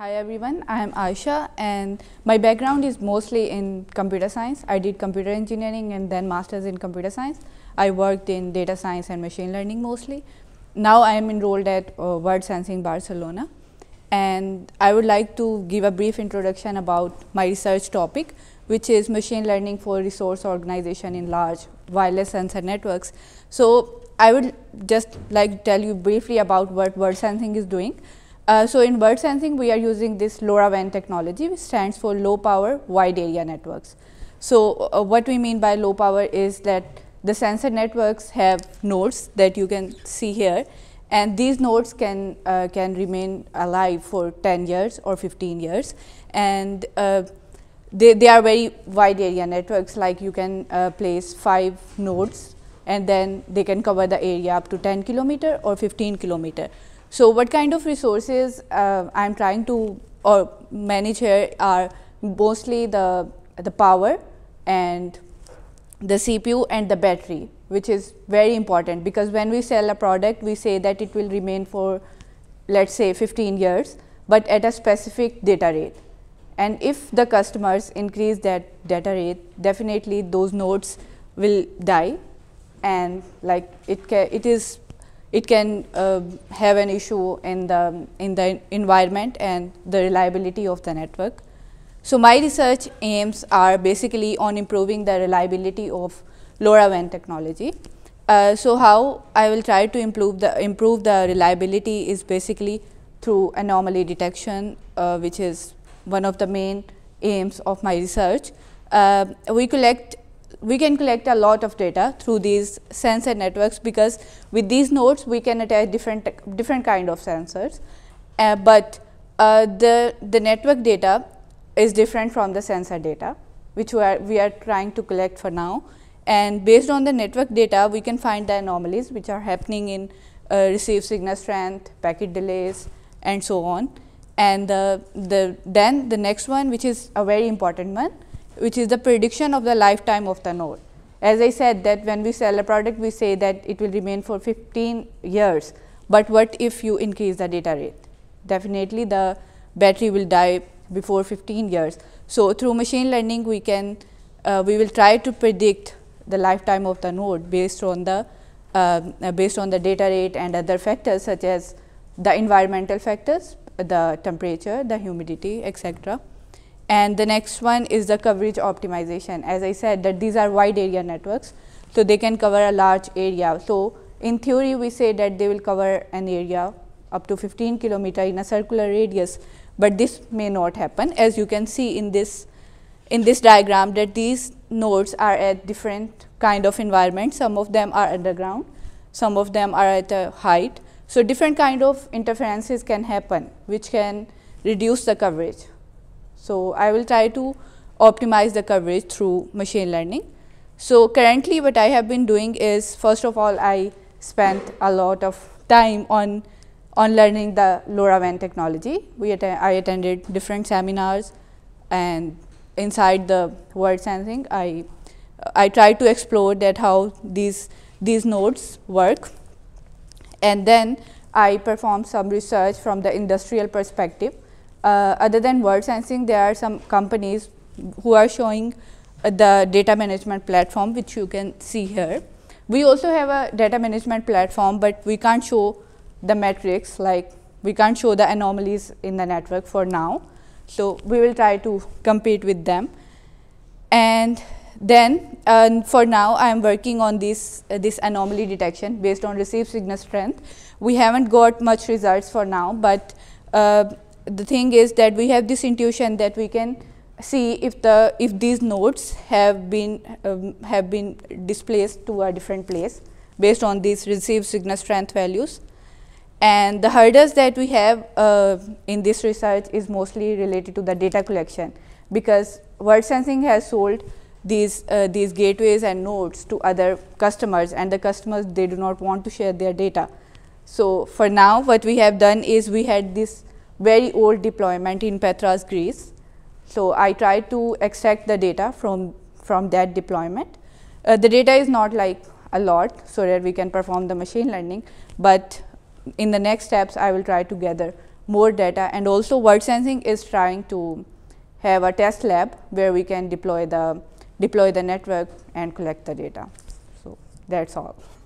Hi everyone, I am Aisha and my background is mostly in computer science. I did computer engineering and then masters in computer science. I worked in data science and machine learning mostly. Now I am enrolled at uh, Word Sensing Barcelona and I would like to give a brief introduction about my research topic which is machine learning for resource organization in large wireless sensor networks. So I would just like to tell you briefly about what Word Sensing is doing. Uh, so, in bird sensing we are using this LoRaWAN technology which stands for low power wide area networks. So, uh, what we mean by low power is that the sensor networks have nodes that you can see here and these nodes can, uh, can remain alive for 10 years or 15 years and uh, they, they are very wide area networks like you can uh, place 5 nodes and then they can cover the area up to 10 kilometer or 15 kilometer. So, what kind of resources uh, I am trying to or manage here are mostly the, the power and the CPU and the battery which is very important because when we sell a product we say that it will remain for let's say 15 years but at a specific data rate and if the customers increase that data rate definitely those nodes will die and like it it is it can uh, have an issue in the, in the environment and the reliability of the network. So, my research aims are basically on improving the reliability of LoRaWAN technology. Uh, so, how I will try to improve the, improve the reliability is basically through anomaly detection, uh, which is one of the main aims of my research. Uh, we collect we can collect a lot of data through these sensor networks because with these nodes we can attach different different kind of sensors uh, but uh, the the network data is different from the sensor data which we are we are trying to collect for now and based on the network data we can find the anomalies which are happening in uh, receive signal strength packet delays and so on and the the then the next one which is a very important one which is the prediction of the lifetime of the node. As I said that when we sell a product, we say that it will remain for 15 years, but what if you increase the data rate? Definitely the battery will die before 15 years. So, through machine learning, we can uh, we will try to predict the lifetime of the node based on the um, uh, based on the data rate and other factors such as the environmental factors, the temperature, the humidity, etc and the next one is the coverage optimization as I said that these are wide area networks. So, they can cover a large area. So, in theory we say that they will cover an area up to 15 kilometer in a circular radius, but this may not happen as you can see in this in this diagram that these nodes are at different kind of environment. Some of them are underground, some of them are at a height. So, different kind of interferences can happen which can reduce the coverage. So, I will try to optimize the coverage through machine learning. So, currently what I have been doing is first of all I spent a lot of time on on learning the LoRaWAN technology. We att I attended different seminars and inside the word sensing I I tried to explore that how these these nodes work and then I performed some research from the industrial perspective uh, other than word sensing, there are some companies who are showing uh, the data management platform, which you can see here. We also have a data management platform, but we can't show the metrics, like we can't show the anomalies in the network for now. So, we will try to compete with them. And then uh, for now I am working on this uh, this anomaly detection based on received signal strength. We haven't got much results for now, but uh, the thing is that we have this intuition that we can see if the if these nodes have been um, have been displaced to a different place based on these received signal strength values. And the hurdles that we have uh, in this research is mostly related to the data collection, because word sensing has sold these uh, these gateways and nodes to other customers and the customers they do not want to share their data. So, for now what we have done is we had this very old deployment in Petras, Greece. So, I tried to extract the data from, from that deployment. Uh, the data is not like a lot, so that we can perform the machine learning, but in the next steps I will try to gather more data and also word sensing is trying to have a test lab where we can deploy the deploy the network and collect the data. So, that is all.